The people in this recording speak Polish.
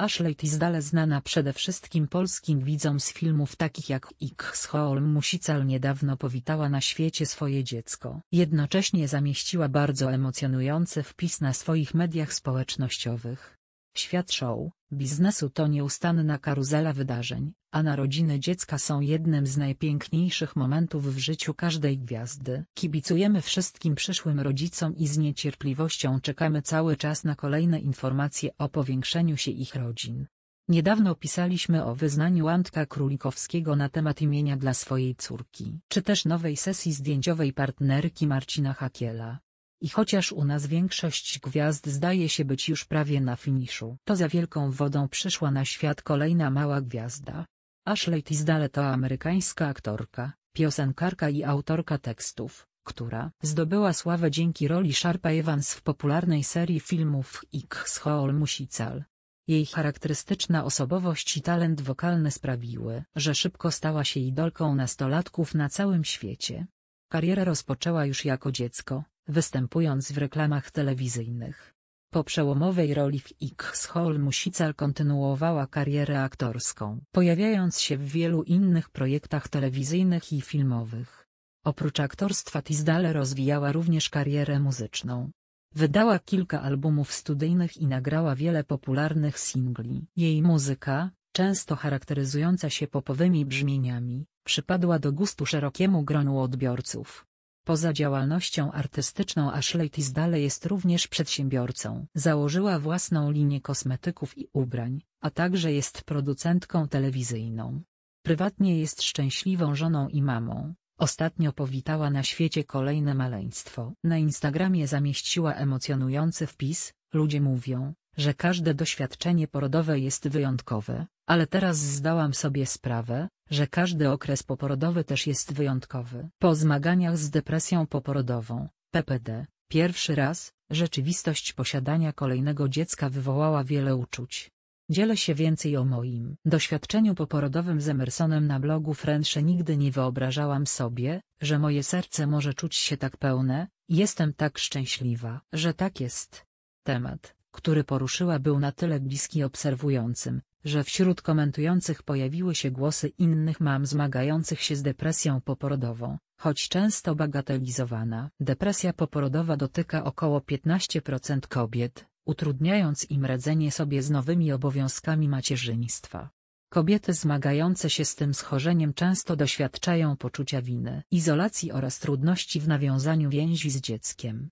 Ashley Tisdale znana przede wszystkim polskim widzom z filmów takich jak X Holm Musical niedawno powitała na świecie swoje dziecko. Jednocześnie zamieściła bardzo emocjonujący wpis na swoich mediach społecznościowych. Świat show, biznesu to nieustanna karuzela wydarzeń, a narodziny dziecka są jednym z najpiękniejszych momentów w życiu każdej gwiazdy. Kibicujemy wszystkim przyszłym rodzicom i z niecierpliwością czekamy cały czas na kolejne informacje o powiększeniu się ich rodzin. Niedawno pisaliśmy o wyznaniu Antka Królikowskiego na temat imienia dla swojej córki, czy też nowej sesji zdjęciowej partnerki Marcina Hakiela. I chociaż u nas większość gwiazd zdaje się być już prawie na finiszu, to za wielką wodą przyszła na świat kolejna mała gwiazda. Ashley Tisdale to amerykańska aktorka, piosenkarka i autorka tekstów, która zdobyła sławę dzięki roli Sharpa Evans w popularnej serii filmów X Hall Musical. Jej charakterystyczna osobowość i talent wokalny sprawiły, że szybko stała się idolką nastolatków na całym świecie. Karierę rozpoczęła już jako dziecko, występując w reklamach telewizyjnych. Po przełomowej roli w X-Hall Musical kontynuowała karierę aktorską, pojawiając się w wielu innych projektach telewizyjnych i filmowych. Oprócz aktorstwa Tisdale rozwijała również karierę muzyczną. Wydała kilka albumów studyjnych i nagrała wiele popularnych singli. Jej muzyka, często charakteryzująca się popowymi brzmieniami, przypadła do gustu szerokiemu gronu odbiorców. Poza działalnością artystyczną Ashley Tisdale jest również przedsiębiorcą. Założyła własną linię kosmetyków i ubrań, a także jest producentką telewizyjną. Prywatnie jest szczęśliwą żoną i mamą. Ostatnio powitała na świecie kolejne maleństwo. Na Instagramie zamieściła emocjonujący wpis, ludzie mówią, że każde doświadczenie porodowe jest wyjątkowe, ale teraz zdałam sobie sprawę, że każdy okres poporodowy też jest wyjątkowy. Po zmaganiach z depresją poporodową, PPD, pierwszy raz, rzeczywistość posiadania kolejnego dziecka wywołała wiele uczuć. Dzielę się więcej o moim doświadczeniu poporodowym z Emersonem na blogu Frensze. Nigdy nie wyobrażałam sobie, że moje serce może czuć się tak pełne, jestem tak szczęśliwa, że tak jest. Temat, który poruszyła był na tyle bliski obserwującym, że wśród komentujących pojawiły się głosy innych mam zmagających się z depresją poporodową, choć często bagatelizowana. Depresja poporodowa dotyka około 15% kobiet, utrudniając im radzenie sobie z nowymi obowiązkami macierzyństwa. Kobiety zmagające się z tym schorzeniem często doświadczają poczucia winy, izolacji oraz trudności w nawiązaniu więzi z dzieckiem.